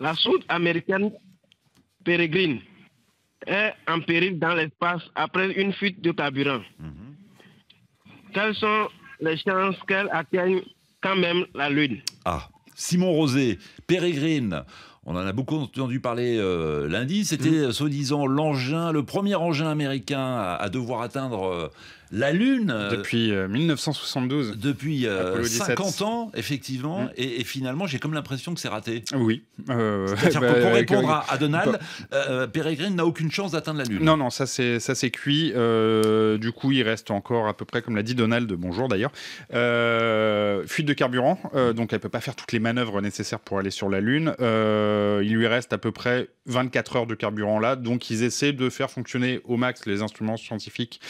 La sonde américaine Peregrine est en péril dans l'espace après une fuite de carburant. Mhm. Quelles sont les chances qu'elle atteigne quand même la Lune Ah, Simon Rosé, Peregrine. On en a beaucoup entendu parler euh, lundi. C'était, mhm. euh, soi-disant, l'engin, le premier engin américain à, devoir atteindre euh, la Lune. Euh, depuis 1972. Euh, depuis 50 euh, ans, effectivement. Mm. Et, finalement, j'ai comme l'impression que c'est raté. Oui. à bah, pour répondre à, Donald, pérégrine bah, Peregrine n'a aucune chance d'atteindre la Lune. Non, non, ça c'est, ça c'est cuit. du coup, il reste encore à peu près, comme l'a dit Donald, bonjour d'ailleurs, fuite de carburant. Mm. donc, elle ne peut pas faire toutes les manœuvres nécessaires pour aller sur la Lune. il lui reste à peu près 24 heures de carburant là. Donc, ils essaient de faire fonctionner au max les instruments scientifiques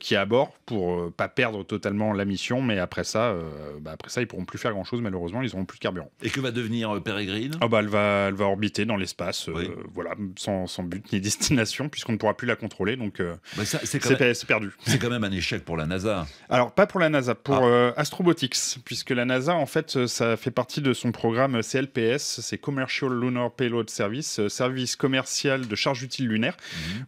qui qui à bord pour euh, pas perdre totalement la mission. Mais après ça, euh, bah après ça, ils pourront plus faire grand chose. Malheureusement, ils n'auront plus de carburant. Et que va devenir euh, Peregrine oh bah, elle va, elle va orbiter dans l'espace, voilà, sans, but ni destination, puisqu'on ne pourra plus la contrôler. Donc bah, c'est perdu. C'est quand même un échec pour la NASA. Alors pas pour la NASA, pour ah. Astrobotics, puisque la NASA, en fait, ça fait partie de son programme CLPS, c'est Commercial Lunar Payload Service, service commercial de charge utile lunaire.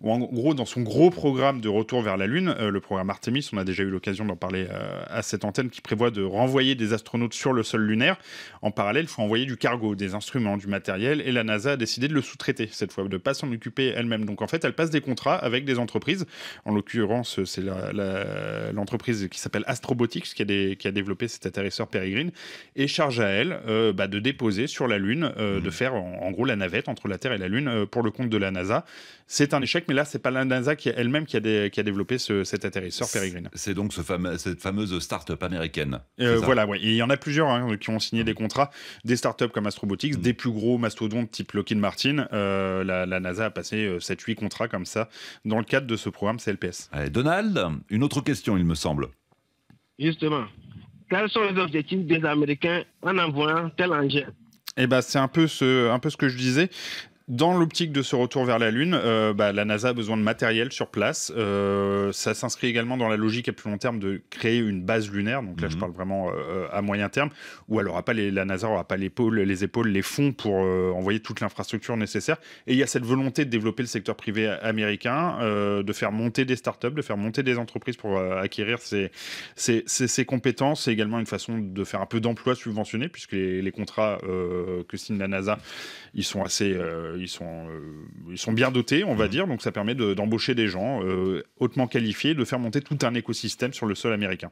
Mmh. ou en gros, dans son gros programme de retour vers la Lune, le Artemis, on a déjà eu l'occasion d'en parler euh, à cette antenne, qui prévoit de renvoyer des astronautes sur le sol lunaire. En parallèle, il faut envoyer du cargo, des instruments, du matériel, et la NASA a décidé de le sous-traiter, cette fois, de ne pas s'en occuper elle-même. Donc en fait, elle passe des contrats avec des entreprises. En l'occurrence, c'est l'entreprise qui s'appelle Astrobotics qui a, développé cet atterrisseur Peregrine, et charge à elle euh, bah, de déposer sur la Lune, euh, mmh. de faire en, gros la navette entre la Terre et la Lune pour le compte de la NASA. C'est un échec, mais là, c'est pas la NASA qui elle-même qui, a, développé cet atterrisseur c'est donc cette fameuse start-up américaine. Euh, voilà, Il y en a plusieurs hein, qui ont signé mmh. des contrats, des start-up comme Astrobotics, mmh. des plus gros mastodontes type Lockheed Martin. Euh, la, NASA a passé 7-8 euh, contrats comme ça dans le cadre de ce programme CLPS. Donald, une autre question, il me semble. Justement, quels sont les objectifs des Américains en envoyant tel engin eh ben, c'est un peu ce, un peu ce que je disais dans l'optique de ce retour vers la Lune, euh, bah, la NASA a besoin de matériel sur place. Euh, ça s'inscrit également dans la logique à plus long terme de créer une base lunaire. Donc là, je mhm. parle vraiment euh, à moyen terme, où alors, la NASA n'aura pas les épaules, les fonds pour envoyer toute l'infrastructure nécessaire. Et il y a cette volonté de développer le secteur privé américain, de faire monter des startups, de faire monter des entreprises pour acquérir ces, compétences. C'est également une façon de faire un peu d'emploi subventionné, puisque les contrats que signe la NASA, ils sont assez euh, ils, sont, bien dotés, on va mmh. dire, donc ça permet d'embaucher des gens euh, hautement qualifiés, de faire monter tout un écosystème sur le sol américain.